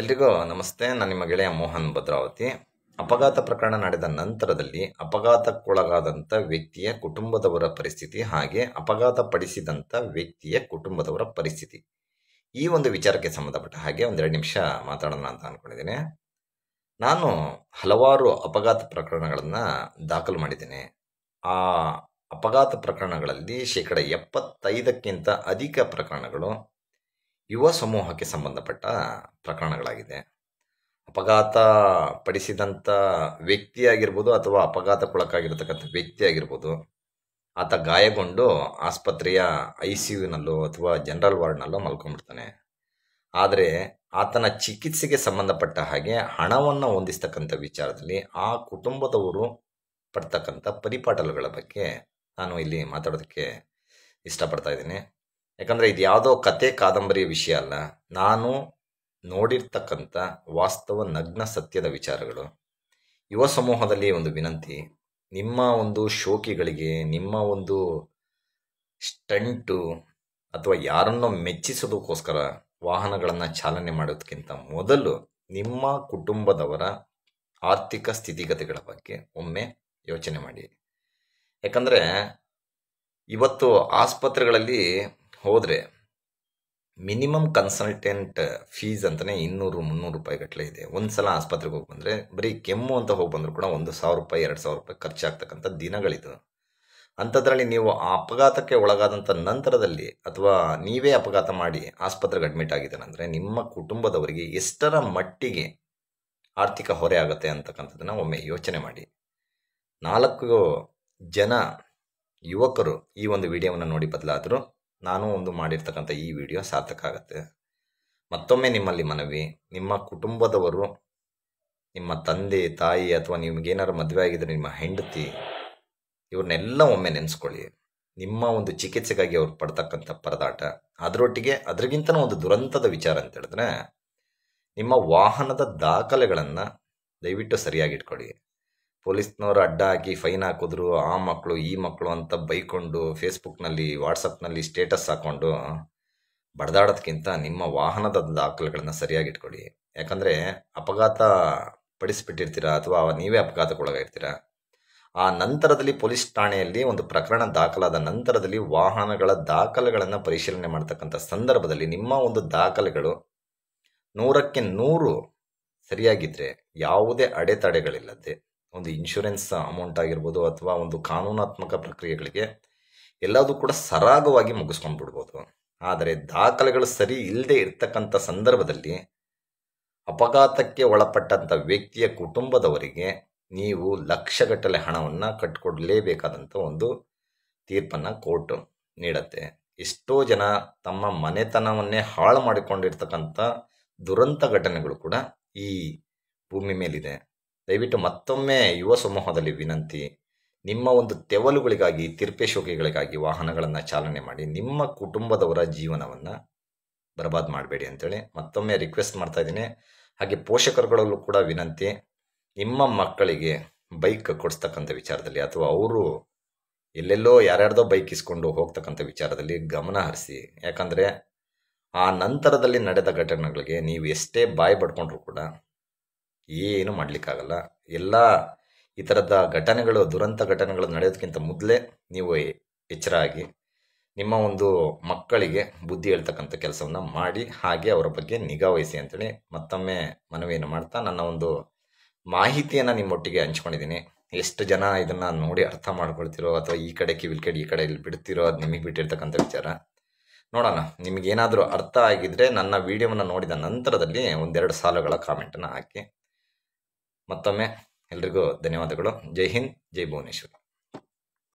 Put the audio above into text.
ಎಲ್ರಿಗೂ ನಮಸ್ತೆ ನಾನು ನಿಮ್ಮ ಗೆಳೆಯ ಮೋಹನ್ ಭದ್ರಾವತಿ ಅಪಘಾತ ಪ್ರಕರಣ ನಡೆದ ನಂತರದಲ್ಲಿ ಅಪಘಾತಕ್ಕೊಳಗಾದಂಥ ವ್ಯಕ್ತಿಯ ಕುಟುಂಬದವರ ಪರಿಸ್ಥಿತಿ ಹಾಗೆ ಅಪಘಾತ ಪಡಿಸಿದಂಥ ವ್ಯಕ್ತಿಯ ಕುಟುಂಬದವರ ಪರಿಸ್ಥಿತಿ ಈ ಒಂದು ವಿಚಾರಕ್ಕೆ ಸಂಬಂಧಪಟ್ಟ ಹಾಗೆ ಒಂದೆರಡು ನಿಮಿಷ ಮಾತಾಡೋಣ ಅಂತ ಅಂದ್ಕೊಂಡಿದ್ದೀನಿ ನಾನು ಹಲವಾರು ಅಪಘಾತ ಪ್ರಕರಣಗಳನ್ನು ದಾಖಲು ಮಾಡಿದ್ದೇನೆ ಆ ಅಪಘಾತ ಪ್ರಕರಣಗಳಲ್ಲಿ ಶೇಕಡ ಎಪ್ಪತ್ತೈದಕ್ಕಿಂತ ಅಧಿಕ ಪ್ರಕರಣಗಳು ಯುವ ಸಮೂಹಕ್ಕೆ ಸಂಬಂಧಪಟ್ಟ ಪ್ರಕರಣಗಳಾಗಿದೆ ಅಪಘಾತ ಪಡಿಸಿದಂಥ ವ್ಯಕ್ತಿಯಾಗಿರ್ಬೋದು ಅಥವಾ ಅಪಘಾತಕ್ಕೊಳಕಾಗಿರ್ತಕ್ಕಂಥ ವ್ಯಕ್ತಿ ಆಗಿರ್ಬೋದು ಆತ ಗಾಯಗೊಂಡು ಆಸ್ಪತ್ರೆಯ ಐ ಸಿ ಯುನಲ್ಲೋ ಅಥವಾ ಜನರಲ್ ವಾರ್ಡ್ನಲ್ಲೋ ಮಲ್ಕೊಂಡ್ಬಿಡ್ತಾನೆ ಆದರೆ ಆತನ ಚಿಕಿತ್ಸೆಗೆ ಸಂಬಂಧಪಟ್ಟ ಹಾಗೆ ಹಣವನ್ನು ಹೊಂದಿಸ್ತಕ್ಕಂಥ ವಿಚಾರದಲ್ಲಿ ಆ ಕುಟುಂಬದವರು ಪಡ್ತಕ್ಕಂಥ ಪರಿಪಾಟಲುಗಳ ಬಗ್ಗೆ ನಾನು ಇಲ್ಲಿ ಮಾತಾಡೋದಕ್ಕೆ ಇಷ್ಟಪಡ್ತಾ ಇದ್ದೀನಿ ಯಾಕಂದರೆ ಇದು ಯಾವುದೋ ಕತೆ ಕಾದಂಬರಿಯ ವಿಷಯ ಅಲ್ಲ ನಾನು ನೋಡಿರ್ತಕ್ಕಂಥ ವಾಸ್ತವ ನಗ್ನ ಸತ್ಯದ ವಿಚಾರಗಳು ಯುವ ಸಮೂಹದಲ್ಲಿ ಒಂದು ವಿನಂತಿ ನಿಮ್ಮ ಒಂದು ಶೋಕಿಗಳಿಗೆ ನಿಮ್ಮ ಒಂದು ಸ್ಟಂಟು ಅಥವಾ ಯಾರನ್ನೋ ಮೆಚ್ಚಿಸೋದಕ್ಕೋಸ್ಕರ ವಾಹನಗಳನ್ನು ಚಾಲನೆ ಮಾಡೋದಕ್ಕಿಂತ ಮೊದಲು ನಿಮ್ಮ ಕುಟುಂಬದವರ ಆರ್ಥಿಕ ಸ್ಥಿತಿಗತಿಗಳ ಬಗ್ಗೆ ಒಮ್ಮೆ ಯೋಚನೆ ಮಾಡಿ ಯಾಕಂದರೆ ಇವತ್ತು ಆಸ್ಪತ್ರೆಗಳಲ್ಲಿ ಹೋದರೆ ಮಿನಿಮಮ್ ಕನ್ಸಲ್ಟೆಂಟ್ ಫೀಸ್ ಅಂತಲೇ ಇನ್ನೂರು ಮುನ್ನೂರು ರೂಪಾಯಿ ಗಟ್ಟಲೆ ಇದೆ ಒಂದು ಸಲ ಆಸ್ಪತ್ರೆಗೆ ಹೋಗಿ ಬಂದರೆ ಬರೀ ಕೆಮ್ಮು ಅಂತ ಹೋಗಿ ಬಂದರೂ ಕೂಡ ಒಂದು ಸಾವಿರ ರೂಪಾಯಿ ಎರಡು ಸಾವಿರ ರೂಪಾಯಿ ಖರ್ಚಾಗ್ತಕ್ಕಂಥ ದಿನಗಳಿದು ಅಂಥದ್ರಲ್ಲಿ ನೀವು ಆ ಅಪಘಾತಕ್ಕೆ ಒಳಗಾದಂಥ ನಂತರದಲ್ಲಿ ಅಥವಾ ನೀವೇ ಅಪಘಾತ ಮಾಡಿ ಆಸ್ಪತ್ರೆಗೆ ಅಡ್ಮಿಟ್ ಆಗಿದ್ದಾನಂದರೆ ನಿಮ್ಮ ಕುಟುಂಬದವರಿಗೆ ಎಷ್ಟರ ಮಟ್ಟಿಗೆ ಆರ್ಥಿಕ ಹೊರೆ ಆಗುತ್ತೆ ಅಂತಕ್ಕಂಥದ್ದನ್ನು ಒಮ್ಮೆ ಯೋಚನೆ ಮಾಡಿ ನಾಲ್ಕು ಜನ ಯುವಕರು ಈ ಒಂದು ವಿಡಿಯೋವನ್ನು ನೋಡಿ ಬದಲಾದರೂ ನಾನು ಒಂದು ಮಾಡಿರ್ತಕ್ಕಂಥ ಈ ವಿಡಿಯೋ ಸಾರ್ಥಕ ಆಗುತ್ತೆ ಮತ್ತೊಮ್ಮೆ ನಿಮ್ಮಲ್ಲಿ ಮನವಿ ನಿಮ್ಮ ಕುಟುಂಬದವರು ನಿಮ್ಮ ತಂದೆ ತಾಯಿ ಅಥವಾ ನಿಮಗೇನಾದ್ರು ಮದುವೆ ಆಗಿದ್ರೆ ನಿಮ್ಮ ಹೆಂಡತಿ ಇವ್ರನ್ನೆಲ್ಲ ಒಮ್ಮೆ ನೆನೆಸ್ಕೊಳ್ಳಿ ನಿಮ್ಮ ಒಂದು ಚಿಕಿತ್ಸೆಗಾಗಿ ಅವ್ರು ಪಡ್ತಕ್ಕಂಥ ಪರದಾಟ ಅದರೊಟ್ಟಿಗೆ ಅದ್ರಗಿಂತನೂ ಒಂದು ದುರಂತದ ವಿಚಾರ ಅಂತ ಹೇಳಿದ್ರೆ ನಿಮ್ಮ ವಾಹನದ ದಾಖಲೆಗಳನ್ನು ದಯವಿಟ್ಟು ಸರಿಯಾಗಿ ಇಟ್ಕೊಳ್ಳಿ ಪೊಲೀಸ್ನವರು ಅಡ್ಡ ಹಾಕಿ ಫೈನ್ ಹಾಕಿದ್ರು ಆ ಮಕ್ಕಳು ಈ ಮಕ್ಕಳು ಅಂತ ಬೈಕೊಂಡು ಫೇಸ್ಬುಕ್ನಲ್ಲಿ ವಾಟ್ಸಪ್ನಲ್ಲಿ ಸ್ಟೇಟಸ್ ಹಾಕ್ಕೊಂಡು ಬಡದಾಡೋದಕ್ಕಿಂತ ನಿಮ್ಮ ವಾಹನದ ದಾಖಲೆಗಳನ್ನು ಸರಿಯಾಗಿಟ್ಕೊಳ್ಳಿ ಯಾಕಂದರೆ ಅಪಘಾತ ಪಡಿಸಿಬಿಟ್ಟಿರ್ತೀರ ಅಥವಾ ನೀವೇ ಅಪಘಾತಕ್ಕೊಳಗಾಗಿರ್ತೀರಾ ಆ ನಂತರದಲ್ಲಿ ಪೊಲೀಸ್ ಠಾಣೆಯಲ್ಲಿ ಒಂದು ಪ್ರಕರಣ ದಾಖಲಾದ ನಂತರದಲ್ಲಿ ವಾಹನಗಳ ದಾಖಲೆಗಳನ್ನು ಪರಿಶೀಲನೆ ಮಾಡ್ತಕ್ಕಂಥ ಸಂದರ್ಭದಲ್ಲಿ ನಿಮ್ಮ ಒಂದು ದಾಖಲೆಗಳು ನೂರಕ್ಕೆ ನೂರು ಸರಿಯಾಗಿದ್ದರೆ ಯಾವುದೇ ಅಡೆತಡೆಗಳಿಲ್ಲದೆ ಒಂದು ಇನ್ಶೂರೆನ್ಸ್ ಅಮೌಂಟ್ ಆಗಿರ್ಬೋದು ಅಥವಾ ಒಂದು ಕಾನೂನಾತ್ಮಕ ಪ್ರಕ್ರಿಯೆಗಳಿಗೆ ಎಲ್ಲದೂ ಕೂಡ ಸರಾಗವಾಗಿ ಮುಗಿಸ್ಕೊಂಡು ಬಿಡ್ಬೋದು ಆದರೆ ದಾಖಲೆಗಳು ಸರಿ ಇಲ್ಲದೆ ಇರ್ತಕ್ಕಂಥ ಸಂದರ್ಭದಲ್ಲಿ ಅಪಘಾತಕ್ಕೆ ಒಳಪಟ್ಟಂಥ ವ್ಯಕ್ತಿಯ ಕುಟುಂಬದವರಿಗೆ ನೀವು ಲಕ್ಷಗಟ್ಟಲೆ ಹಣವನ್ನು ಕಟ್ಟಿಕೊಡಲೇಬೇಕಾದಂಥ ಒಂದು ತೀರ್ಪನ್ನು ಕೋರ್ಟು ನೀಡತ್ತೆ ಎಷ್ಟೋ ಜನ ತಮ್ಮ ಮನೆತನವನ್ನೇ ಹಾಳು ಮಾಡಿಕೊಂಡಿರ್ತಕ್ಕಂಥ ದುರಂತ ಘಟನೆಗಳು ಕೂಡ ಈ ಭೂಮಿ ಮೇಲಿದೆ ದಯವಿಟ್ಟು ಮತ್ತೊಮ್ಮೆ ಯುವ ಸಮೂಹದಲ್ಲಿ ವಿನಂತಿ ನಿಮ್ಮ ಒಂದು ತೆವಲುಗಳಿಗಾಗಿ ಶೋಕಿಗಳಿಗಾಗಿ ವಾಹನಗಳನ್ನು ಚಾಲನೆ ಮಾಡಿ ನಿಮ್ಮ ಕುಟುಂಬದವರ ಜೀವನವನ್ನು ಬರ್ಬಾದ್ ಮಾಡಬೇಡಿ ಅಂತೇಳಿ ಮತ್ತೊಮ್ಮೆ ರಿಕ್ವೆಸ್ಟ್ ಮಾಡ್ತಾ ಇದ್ದೀನಿ ಹಾಗೆ ಪೋಷಕರುಗಳಲ್ಲೂ ಕೂಡ ವಿನಂತಿ ನಿಮ್ಮ ಮಕ್ಕಳಿಗೆ ಬೈಕ್ ಕೊಡಿಸ್ತಕ್ಕಂಥ ವಿಚಾರದಲ್ಲಿ ಅಥವಾ ಅವರು ಎಲ್ಲೆಲ್ಲೋ ಯಾರ್ಯಾರ್ದೋ ಬೈಕ್ ಇಸ್ಕೊಂಡು ಹೋಗ್ತಕ್ಕಂಥ ವಿಚಾರದಲ್ಲಿ ಗಮನ ಹರಿಸಿ ಯಾಕಂದರೆ ಆ ನಂತರದಲ್ಲಿ ನಡೆದ ಘಟನೆಗಳಿಗೆ ನೀವು ಎಷ್ಟೇ ಬಾಯ್ ಪಡ್ಕೊಂಡ್ರೂ ಕೂಡ ಏನು ಮಾಡಲಿಕ್ಕಾಗಲ್ಲ ಎಲ್ಲ ಈ ಥರದ ಘಟನೆಗಳು ದುರಂತ ಘಟನೆಗಳು ನಡೆಯೋದಕ್ಕಿಂತ ಮೊದಲೇ ನೀವು ಎಚ್ಚರ ಆಗಿ ನಿಮ್ಮ ಒಂದು ಮಕ್ಕಳಿಗೆ ಬುದ್ಧಿ ಹೇಳ್ತಕ್ಕಂಥ ಕೆಲಸವನ್ನು ಮಾಡಿ ಹಾಗೆ ಅವರ ಬಗ್ಗೆ ನಿಗಾ ವಹಿಸಿ ಅಂತೇಳಿ ಮತ್ತೊಮ್ಮೆ ಮನವಿಯನ್ನು ಮಾಡ್ತಾ ನನ್ನ ಒಂದು ಮಾಹಿತಿಯನ್ನು ನಿಮ್ಮೊಟ್ಟಿಗೆ ಹಂಚ್ಕೊಂಡಿದ್ದೀನಿ ಎಷ್ಟು ಜನ ಇದನ್ನು ನೋಡಿ ಅರ್ಥ ಮಾಡ್ಕೊಳ್ತಿರೋ ಅಥವಾ ಈ ಕಡೆ ಕಿವಿಲ್ ಕಡೆ ಈ ಕಡೆ ಇಲ್ಲಿ ಬಿಡ್ತಿರೋ ಅದು ನಿಮಗೆ ಬಿಟ್ಟಿರ್ತಕ್ಕಂಥ ವಿಚಾರ ನೋಡೋಣ ನಿಮಗೇನಾದರೂ ಅರ್ಥ ಆಗಿದ್ದರೆ ನನ್ನ ವಿಡಿಯೋವನ್ನು ನೋಡಿದ ನಂತರದಲ್ಲಿ ಒಂದೆರಡು ಸಾಲುಗಳ ಕಾಮೆಂಟನ್ನು ಹಾಕಿ ಮತ್ತೊಮ್ಮೆ ಎಲ್ರಿಗೂ ಧನ್ಯವಾದಗಳು ಜೈ ಹಿಂದ್ ಜೈ ಭುವನೇಶ್ವರ್